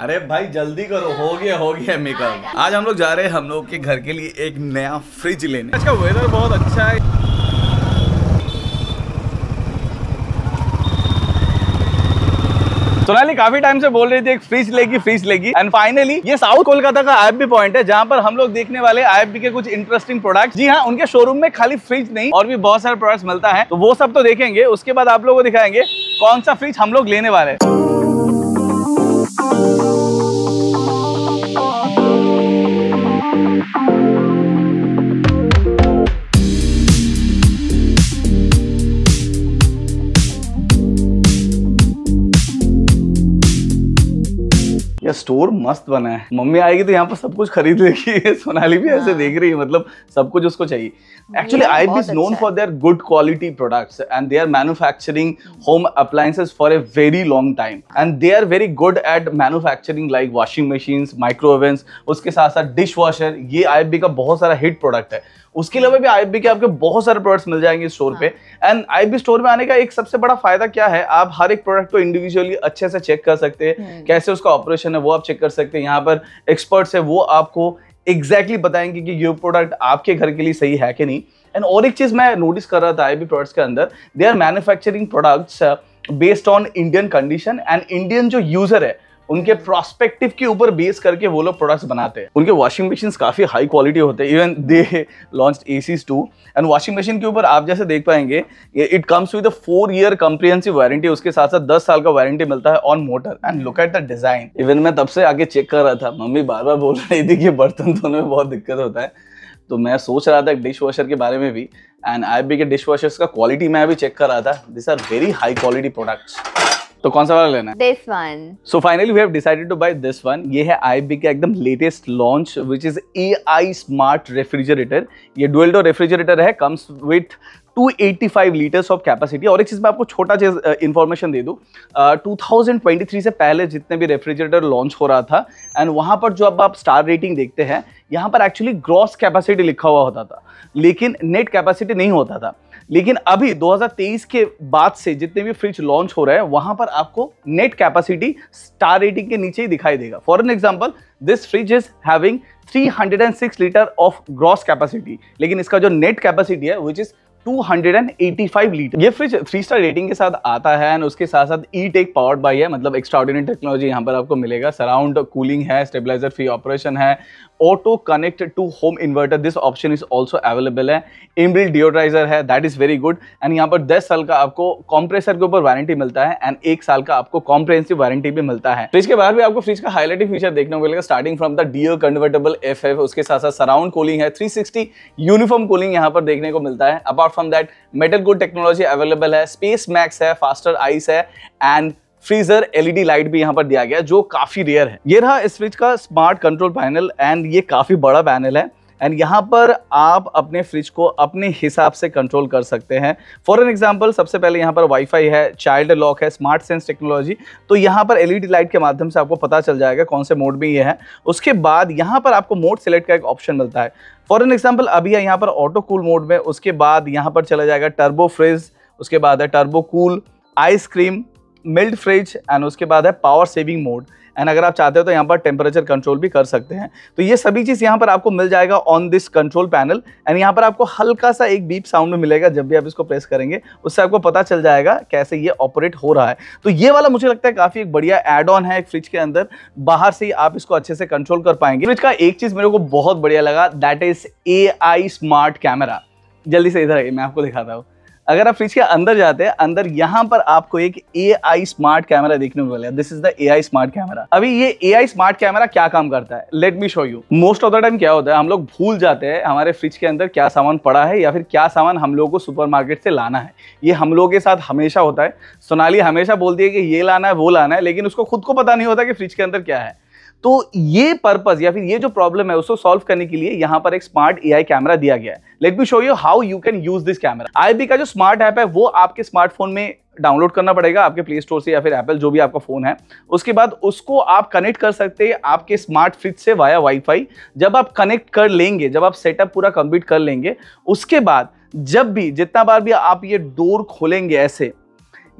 अरे भाई जल्दी करो हो गया हो गया मेकअप आज हम लोग जा रहे हैं हम लोग के घर के लिए एक नया फ्रिज लेने आज का वेदर बहुत अच्छा है सोनाली तो काफी टाइम से बोल रही थी एक फ्रिज लेगी फ्रिज लेगी एंड फाइनली ये साउथ कोलकाता का आई पॉइंट है जहाँ पर हम लोग देखने वाले आई के कुछ इंटरेस्टिंग प्रोडक्ट जी हाँ उनके शोरूम में खाली फ्रिज नहीं और भी बहुत सारे प्रोडक्ट्स मिलता है तो वो सब तो देखेंगे उसके बाद आप लोगों को दिखाएंगे कौन सा फ्रिज हम लोग लेने वाले हैं ये स्टोर मस्त बना है मम्मी आएगी तो यहाँ पर सब कुछ खरीद लेगी सोनाली भी ऐसे हाँ। देख रही है मतलब सब कुछ उसको चाहिए actually I B's known for their good quality products and they are manufacturing home appliances for a very long time and they are very good at manufacturing like washing machine micro ovens उसके साथ साथ dish washer ये आई का बहुत सारा hit product है उसके अलावा भी आई के आपके बहुत सारे प्रोडक्ट्स मिल जाएंगे स्टोर पे एंड आई स्टोर में आने का एक सबसे बड़ा फायदा क्या है आप हर एक प्रोडक्ट को इंडिविजुअली अच्छे से चेक कर सकते हैं हम्म। कैसे उसका ऑपरेशन है वो आप चेक कर सकते हैं यहाँ पर एक्सपर्ट्स है वो आपको एग्जैक्टली exactly बताएंगे कि ये प्रोडक्ट आपके घर के लिए सही है कि नहीं एंड और एक चीज़ मैं नोटिस कर रहा था आई प्रोडक्ट्स के अंदर they are manufacturing products based on Indian condition and Indian जो यूज़र है उनके प्रोस्पेक्टिव के ऊपर बेस करके वो लोग प्रोडक्ट्स बनाते हैं उनके वॉशिंग मशीन काफ़ी हाई क्वालिटी होते हैं इवन दे लॉन्च ए सीज टू एंड वॉशिंग मशीन के ऊपर आप जैसे देख पाएंगे it comes with four year comprehensive warranty उसके साथ साथ दस साल का वारंटी मिलता है on motor and look at the design even मैं तब से आगे चेक कर रहा था मम्मी बार बार बोल रही थी कि बर्तन धोने में बहुत दिक्कत होता है तो मैं सोच रहा था डिश वॉशर के बारे में भी एंड आई बी के डिश वॉशर्स का क्वालिटी मैं अभी चेक कर रहा था this are very high quality products तो कौन सा वाला लेना this one so finally we have decided to buy this one ये है आईबी का एकदम latest launch which is AI smart refrigerator ये डुअल डोर रेफ्रिजरेटर है comes with 285 litres of capacity और एक चीज़ मैं आपको छोटा चीज इंफॉर्मेशन दे दूं uh, 2023 से पहले जितने भी रेफ्रिजरेटर लॉन्च हो रहा था एंड वहां पर जो अब आप स्टार रेटिंग देखते हैं यहां पर एक्चुअली ग्रॉस कैपेसिटी लिखा हुआ होता था लेकिन नेट कैपेसिटी नहीं होता था लेकिन अभी 2023 के बाद से जितने भी फ्रिज लॉन्च हो रहे हैं वहां पर आपको नेट कैपेसिटी स्टार रेटिंग के नीचे ही दिखाई देगा for an example this fridge is having 306 litre of gross capacity लेकिन इसका जो नेट कैपेसिटी है विच इज 285 लीटर ये फ्रिज थ्री स्टार रेटिंग के साथ आता है एंड उसके साथ साथ ई टेक पावर्ड बाई है मतलब एक्स्ट्राऑर्डिनरी टेक्नोलॉजी यहाँ पर आपको मिलेगा सराउंड कूलिंग है स्टेबलाइजर फ्री ऑपरेशन है auto connect to home inverter this option is also available है इमरिल डिओड्राइजर है that is very good and यहाँ पर 10 साल का आपको कॉम्प्रेसर के ऊपर वारंटी मिलता है एंड एक साल का आपको कॉम्प्रेहेंसिव वारंटी भी मिलता है फ्रिज के बाहर भी आपको फ्रिज का हाईलाइटिंग फीचर देखने को मिलेगा starting from the deo convertible F उसके साथ साथ सराउंड कूलिंग है थ्री यूनिफॉर्म कूलिंग यहाँ पर देखने को मिलता है apart apart from that metal good technology available है स्पेस मैक्स है फास्टर आइस है एंड फ्रीजर एलईडी लाइट भी यहाँ पर दिया गया जो काफी रेयर है ये रहा इस फ्रिज का स्मार्ट कंट्रोल पैनल एंड ये काफी बड़ा पैनल है एंड यहाँ पर आप अपने फ्रिज को अपने हिसाब से कंट्रोल कर सकते हैं फॉर एन एग्जाम्पल सबसे पहले यहाँ पर वाईफाई है चाइल्ड लॉक है स्मार्ट सेंस टेक्नोलॉजी तो यहाँ पर एलईडी लाइट के माध्यम से आपको पता चल जाएगा कौन से मोड में ये है उसके बाद यहाँ पर आपको मोड सेलेक्ट का एक ऑप्शन मिलता है फॉर एन एग्जाम्पल अभी है यहाँ पर ऑटो कूल मोड में उसके बाद यहाँ पर चला जाएगा टर्बो फ्रिज उसके बाद है turbo cool ice cream mild fridge and उसके बाद है पावर सेविंग मोड एंड अगर आप चाहते हो तो यहाँ पर टेम्परेचर कंट्रोल भी कर सकते हैं तो ये सभी चीज़ यहाँ पर आपको मिल जाएगा on this control panel and यहाँ पर आपको हल्का सा एक बीप साउंड मिलेगा जब भी आप इसको प्रेस करेंगे उससे आपको पता चल जाएगा कैसे ये ऑपरेट हो रहा है तो ये वाला मुझे लगता है काफ़ी एक बढ़िया एड ऑन है एक फ्रिज के अंदर बाहर से ही आप इसको अच्छे से कंट्रोल कर पाएंगे फ्रिज का एक चीज़ मेरे को बहुत बढ़िया लगा that is a smart camera जल्दी से इधर आइए मैं आपको दिखाता हूँ अगर आप फ्रिज के अंदर जाते हैं अंदर यहाँ पर आपको एक ए आई स्मार्ट कैमरा देखने को मिला this is the A I smart camera अभी ये ए आई स्मार्ट कैमरा क्या काम करता है let me show you most of the time क्या होता है हम लोग भूल जाते हैं हमारे फ्रिज के अंदर क्या सामान पड़ा है या फिर क्या सामान हम लोग को सुपर से लाना है ये हम लोगों के साथ हमेशा होता है सोनाली हमेशा बोलती है कि ये लाना है वो लाना है लेकिन उसको खुद को पता नहीं होता कि फ्रिज के अंदर क्या है तो ये पर्पज या फिर ये जो प्रॉब्लम है उसको सॉल्व करने के लिए यहाँ पर एक स्मार्ट एआई कैमरा दिया गया है let me show you how you can use this camera IB का जो स्मार्ट ऐप है वो आपके स्मार्टफोन में डाउनलोड करना पड़ेगा आपके प्ले स्टोर से या फिर एप्पल जो भी आपका फोन है उसके बाद उसको आप कनेक्ट कर सकते हैं आपके स्मार्ट फ्रिज से वाया वाईफाई जब आप कनेक्ट कर लेंगे जब आप सेटअप पूरा कंप्लीट कर लेंगे उसके बाद जब भी जितना बार भी आप ये डोर खोलेंगे ऐसे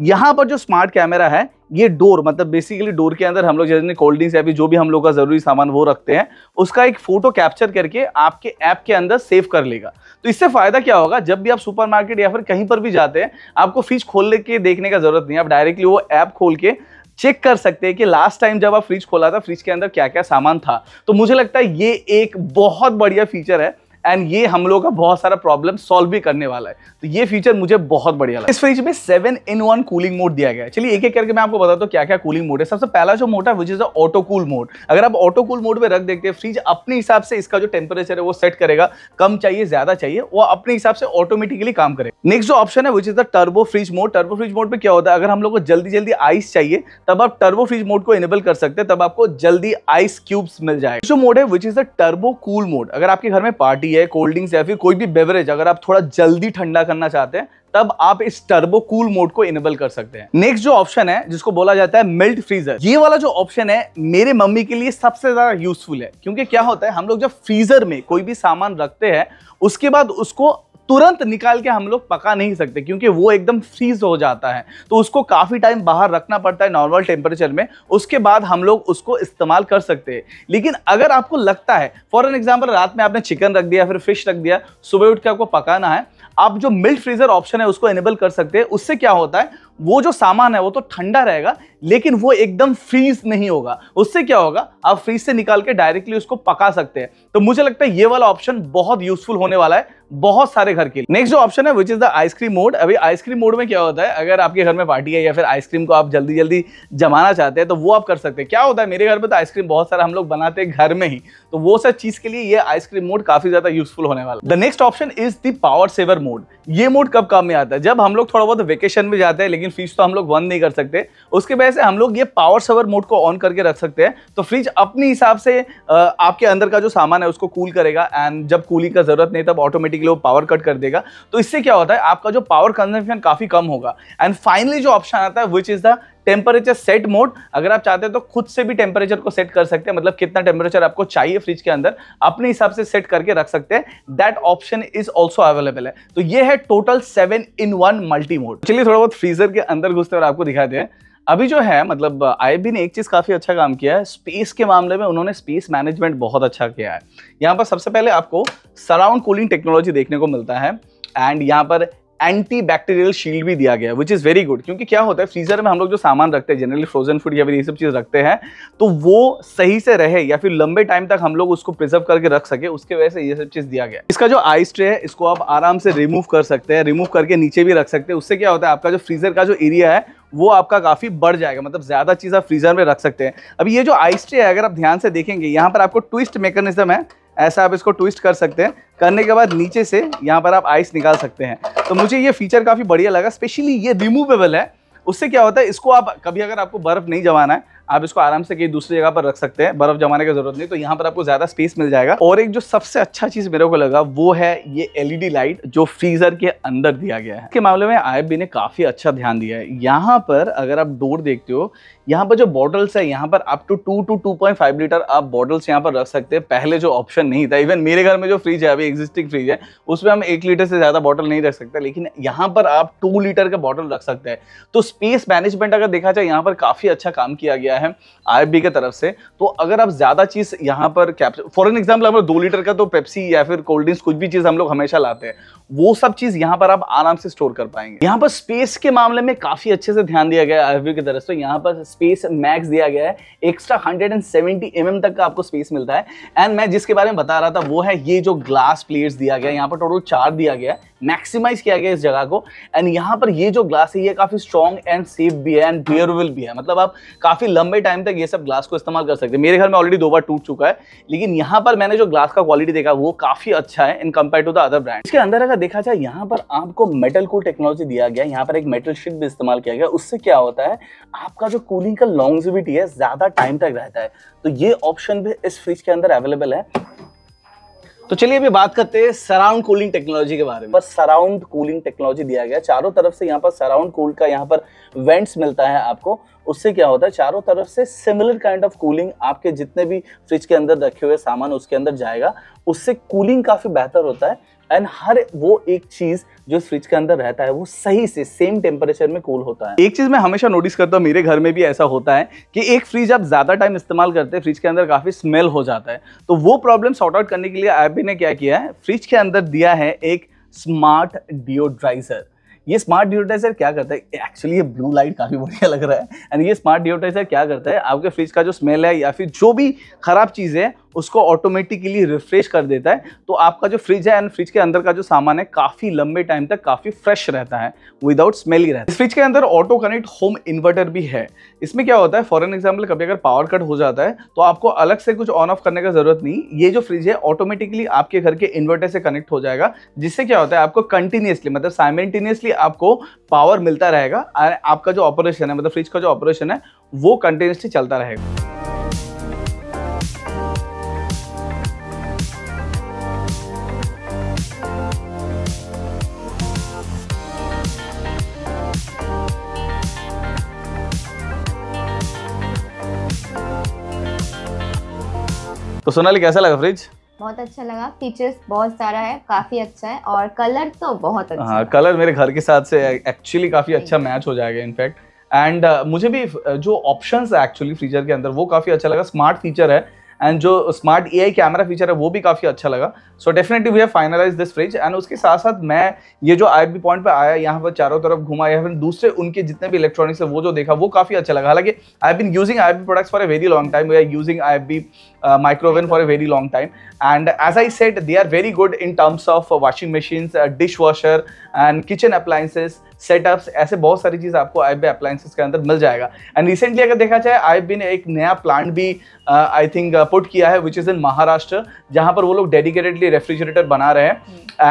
यहाँ पर जो स्मार्ट कैमरा है ये डोर मतलब बेसिकली डोर के अंदर हम लोग जैसे कोल्ड ड्रिंक्स या भी जो भी हम लोग का जरूरी सामान वो रखते हैं उसका एक फोटो कैप्चर करके आपके ऐप के अंदर सेव कर लेगा तो इससे फायदा क्या होगा जब भी आप सुपरमार्केट या फिर कहीं पर भी जाते हैं आपको फ्रिज खोलने के देखने का जरूरत नहीं है आप डायरेक्टली वो ऐप खोल के चेक कर सकते हैं कि लास्ट टाइम जब आप फ्रिज खोला था फ्रिज के अंदर क्या क्या सामान था तो मुझे लगता है ये एक बहुत बढ़िया फीचर है एंड ये हम लोग का बहुत सारा प्रॉब्लम सॉल्व भी करने वाला है तो ये फीचर मुझे बहुत बढ़िया लगा इस फ्रिज में seven in one cooling mode दिया गया है चलिए एक एक करके मैं आपको बताता हूँ क्या क्या कूलिंग मोड है सबसे पहला जो मोड है which is auto cool mode अगर आप ऑटो कूल मोड में रख देखते हैं फ्रिज अपने हिसाब से इसका जो टेम्परेचर है वो सेट करेगा कम चाहिए ज्यादा चाहिए वो अपने हिसाब से ऑटोमेटिकली काम करेगा नेक्स्ट जो ऑप्शन है which is the turbo fridge mode turbo fridge mode में क्या होता है अगर हम लोग को जल्दी जल्दी आइस चाहिए तब आप टर्बो फ्रिज मोड को इनेबल कर सकते हैं तब आपको जल्दी आइस क्यूब्स मिल जाए जो मोड है which is the turbo cool mode अगर आपके घर में पार्टी टी है कोल्ड ड्रिंक्स या फिर कोई भी बेवरेज अगर आप थोड़ा जल्दी ठंडा करना चाहते हैं तब आप इस टर्बो कूल मोड को इनेबल कर सकते हैं नेक्स्ट जो ऑप्शन है जिसको बोला जाता है मेल्ट फ्रीजर ये वाला जो ऑप्शन है मेरे मम्मी के लिए सबसे ज्यादा यूजफुल है क्योंकि क्या होता है हम लोग जब फ्रीजर में कोई भी सामान रखते हैं उसके बाद उसको तुरंत निकाल के हम लोग पका नहीं सकते क्योंकि वो एकदम फ्रीज हो जाता है तो उसको काफ़ी टाइम बाहर रखना पड़ता है नॉर्मल टेम्परेचर में उसके बाद हम लोग उसको इस्तेमाल कर सकते हैं लेकिन अगर आपको लगता है फॉर एन एग्जाम्पल रात में आपने चिकन रख दिया फिर फिश रख दिया सुबह उठ के आपको पकाना है आप जो मिल्ट फ्रीजर ऑप्शन है उसको एनेबल कर सकते हैं उससे क्या होता है वो जो सामान है वो तो ठंडा रहेगा लेकिन वो एकदम फ्रीज नहीं होगा उससे क्या होगा आप फ्रीज से निकाल के डायरेक्टली उसको पका सकते हैं तो मुझे लगता है ये वाला ऑप्शन बहुत यूजफुल होने वाला है बहुत सारे घर के लिए नेक्स्ट जो ऑप्शन है which is the ice cream mode अभी आइसक्रीम मोड में क्या होता है अगर आपके घर में पार्टी है या फिर आइसक्रीम को आप जल्दी जल्दी जमाना चाहते हैं तो वो आप कर सकते हैं क्या होता है मेरे घर में तो आइसक्रीम बहुत सारा हम लोग बनाते हैं घर में ही तो वो सब चीज के लिए ये आइसक्रीम मोड काफी ज्यादा यूजफुल होने वाला the next option is the power saver mode ये मोड कब काम में आता है जब हम लोग थोड़ा बहुत वेकेशन में जाते हैं लेकिन फ्रिज तो हम लोग बंद नहीं कर सकते उसके वजह से हम लोग ये पावर सवर मोड को ऑन करके रख सकते हैं तो फ्रिज अपने हिसाब से आपके अंदर का जो सामान है उसको कूल करेगा एंड जब कूलिंग का जरूरत नहीं तब ऑटोमेटिकली वो पावर कट कर देगा तो इससे क्या होता है आपका जो पावर कंजम्पशन काफी कम होगा एंड फाइनली जो ऑप्शन आता है which is the temperature set mode अगर आप चाहते हैं तो खुद से भी टेम्परेचर को सेट कर सकते हैं मतलब कितना टेम्परेचर आपको चाहिए फ्रिज के अंदर अपने हिसाब से सेट करके रख सकते हैं that option is also available है तो ये है total seven in one multi mode चलिए थोड़ा बहुत फ्रीजर के अंदर घुसते और आपको दिखाते हैं अभी जो है मतलब आई ने एक चीज़ काफ़ी अच्छा काम किया है स्पेस के मामले में उन्होंने स्पेस मैनेजमेंट बहुत अच्छा किया है यहाँ पर सबसे पहले आपको सराउंड कूलिंग टेक्नोलॉजी देखने को मिलता है एंड यहाँ पर एंटी बैक्टीरियल शील्ड भी दिया गया विच इज़ वेरी गुड क्योंकि क्या होता है फ्रीजर में हम लोग जो सामान रखते हैं जनरली फ्रोजन फूड या फिर ये सब चीज़ रखते हैं तो वो सही से रहे या फिर लंबे टाइम तक हम लोग उसको प्रिजर्व करके रख सके उसके वजह से ये सब चीज़ दिया गया इसका जो आइस ट्रे है इसको आप आराम से रिमूव कर सकते हैं रिमूव करके नीचे भी रख सकते हैं उससे क्या होता है आपका जो फ्रीजर का जो एरिया है वो आपका काफ़ी बढ़ जाएगा मतलब ज़्यादा चीज़ आप फ्रीजर में रख सकते हैं अभी ये जो आइस ट्रे है अगर आप ध्यान से देखेंगे यहाँ पर आपको ट्विस्ट मेकनिज्म है ऐसा आप इसको ट्विस्ट कर सकते हैं करने के बाद नीचे से यहाँ पर आप आइस निकाल सकते हैं तो मुझे ये फीचर काफ़ी बढ़िया लगा स्पेशली ये रिमूवेबल है उससे क्या होता है इसको आप कभी अगर आपको बर्फ़ नहीं जमाना है आप इसको आराम से कहीं दूसरी जगह पर रख सकते हैं बर्फ जमाने की जरूरत नहीं तो यहाँ पर आपको ज्यादा स्पेस मिल जाएगा और एक जो सबसे अच्छा चीज मेरे को लगा वो है ये एलईडी लाइट जो फ्रीजर के अंदर दिया गया है इसके मामले में आई ने काफी अच्छा ध्यान दिया है यहाँ पर अगर आप डोर देखते हो यहाँ पर जो बॉटल्स है यहाँ पर up to two two two point five litre आप बॉटल्स यहाँ पर रख सकते हैं पहले जो ऑप्शन नहीं था इवन मेरे घर में जो फ्रिज है अभी एग्जिस्टिंग फ्रिज है उसमें हम एक लीटर से ज़्यादा बॉटल नहीं रख सकते लेकिन यहाँ पर आप टू लीटर का बॉटल रख सकते हैं तो स्पेस मैनेजमेंट अगर देखा जाए यहाँ पर काफ़ी अच्छा काम किया गया गया है आई के तरफ से तो अगर आप ज़्यादा चीज़ यहाँ पर कैप्चर फॉर एन एग्जाम्पल हम लोग दो लीटर का तो पेप्सी या फिर कोल्ड ड्रिंक्स कुछ भी चीज़ हम लोग हमेशा लाते हैं वो सब चीज़ यहाँ पर आप आराम से स्टोर कर पाएंगे यहाँ पर स्पेस के मामले में काफ़ी अच्छे से ध्यान दिया गया है आई की तरफ से यहाँ पर स्पेस मैक्स दिया गया है एक्स्ट्रा हंड्रेड एंड सेवेंटी तक का आपको स्पेस मिलता है एंड मैं जिसके बारे में बता रहा था वो है ये जो ग्लास प्लेट्स दिया गया यहाँ पर टोटल चार दिया गया है मैक्सिमाइज किया गया इस जगह को एंड यहाँ पर ये जो ग्लास है ये काफ़ी स्ट्रॉन्ग एंड सेफ भी है एंड ड्यूरेबल भी है मतलब आप काफ़ी लंबे टाइम तक ये सब ग्लास को इस्तेमाल कर सकते हैं मेरे घर में ऑलरेडी दो बार टूट चुका है लेकिन यहाँ पर मैंने जो ग्लास का क्वालिटी देखा वो काफ़ी अच्छा है in compare to the other brand इसके अंदर अगर देखा जाए यहाँ पर आपको मेटल को टेक्नोलॉजी दिया गया यहाँ पर एक मेटल शीट भी इस्तेमाल किया गया उससे क्या होता है आपका जो कूलिंग का लॉन्गजिविटी है ज़्यादा टाइम तक रहता है तो ये ऑप्शन भी इस फ्रिज के अंदर अवेलेबल है तो चलिए अभी बात करते हैं सराउंड कूलिंग टेक्नोलॉजी के बारे में पर सराउंड कूलिंग टेक्नोलॉजी दिया गया चारों तरफ से यहाँ पर सराउंड कूल का यहाँ पर वेंट्स मिलता है आपको उससे क्या होता है चारों तरफ से सिमिलर काइंड ऑफ कूलिंग आपके जितने भी फ्रिज के अंदर रखे हुए सामान उसके अंदर जाएगा उससे कूलिंग काफ़ी बेहतर होता है एंड हर वो एक चीज जो फ्रिज के अंदर रहता है वो सही से सेम टेम्परेचर में कूल होता है एक चीज मैं हमेशा नोटिस करता हूँ मेरे घर में भी ऐसा होता है कि एक फ्रिज आप ज्यादा टाइम इस्तेमाल करते हैं फ्रिज के अंदर काफी स्मेल हो जाता है तो वो प्रॉब्लम सॉर्ट आउट करने के लिए एबी ने क्या किया है फ्रिज के अंदर दिया है एक स्मार्ट डिओड्राइजर ये स्मार्ट डिओटाइजर क्या करता है एक्चुअली ये ब्लू लाइट काफ़ी बढ़िया लग रहा है एंड ये स्मार्ट डिओटाइजर क्या करता है आपके फ्रिज का जो स्मेल है या फिर जो भी खराब चीज़ है उसको ऑटोमेटिकली रिफ्रेश कर देता है तो आपका जो फ्रिज है एंड फ्रिज के अंदर का जो सामान है काफ़ी लंबे टाइम तक काफ़ी फ्रेश रहता है विदाउट स्मेल ही रहता है फ्रिज के अंदर ऑटो कनेक्ट होम इन्वर्टर भी है इसमें क्या होता है फॉर एन एग्जाम्पल कभी अगर पावर कट हो जाता है तो आपको अलग से कुछ ऑन ऑफ करने का जरूरत नहीं ये जो फ्रिज है ऑटोमेटिकली आपके घर के इन्वर्टर से कनेक्ट हो जाएगा जिससे क्या होता है आपको कंटिन्यूसली मतलब साइमेंटेनियसली आपको पावर मिलता रहेगा आपका जो ऑपरेशन है मतलब फ्रिज का जो ऑपरेशन है वो कंटिन्यूसली चलता रहेगा तो सोनाली कैसा लगा फ्रिज बहुत अच्छा लगा फीचर्स बहुत सारा है काफी अच्छा है और कलर तो बहुत हाँ, अच्छा हाँ कलर मेरे घर के साथ से एक्चुअली काफी अच्छा मैच हो जाएगा इनफैक्ट एंड uh, मुझे भी uh, जो ऑप्शंस है एक्चुअली फ्रीजर के अंदर वो काफी अच्छा लगा स्मार्ट फीचर है एंड जो स्मार्ट ए कैमरा फीचर है वो भी काफ़ी अच्छा लगा so definitely we have finalise this fridge and उसके साथ साथ मैं ये जो आई बी पॉइंट पर आया यहाँ पर चारों तरफ घुमा या फिर दूसरे उनके जितने भी इलेक्ट्रॉनिक्स है वो जो देखा वो काफ़ी अच्छा लगा हालांकि I been using I B products for a very long time we are using I B microwave for a very long time and as I said they are very good in terms of washing machines dish washer and kitchen appliances setups ऐसे बहुत सारी चीज़ आपको आई B appliances के अंदर मिल जाएगा and recently अगर देखा जाए आई बी ने एक नया प्लांट भी आई थिंक पुट किया है विच इज़ इन महाराष्ट्र जहां पर वो लोग डेडिकेटेडली रेफ्रिजरेटर बना रहे हैं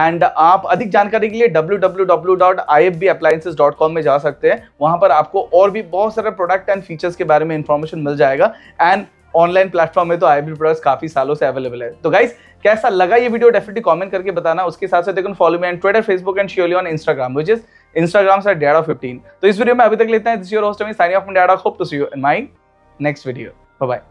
एंड हम्म। आप अधिक जानकारी के लिए W W W dot I F B dot com में जा सकते हैं वहां पर आपको और भी बहुत सारे प्रोडक्ट एंड फीचर्स के बारे में इंफॉर्मेशन मिल जाएगा एंड ऑनलाइन प्लेटफॉर्म में तो आई बी प्रोडक्ट्स काफी सालों से अवेलेबल है तो गाइज कैसा लगा ये वीडियो डेफिनेटली कमेंट करके बताना उसके साथ साथ follow me and twitter facebook and surely on instagram which is Instagram at data fifteen तो इस वीडियो में अभी तक लेते हैं this your host me sign off from data hope to see you in my next video bye bye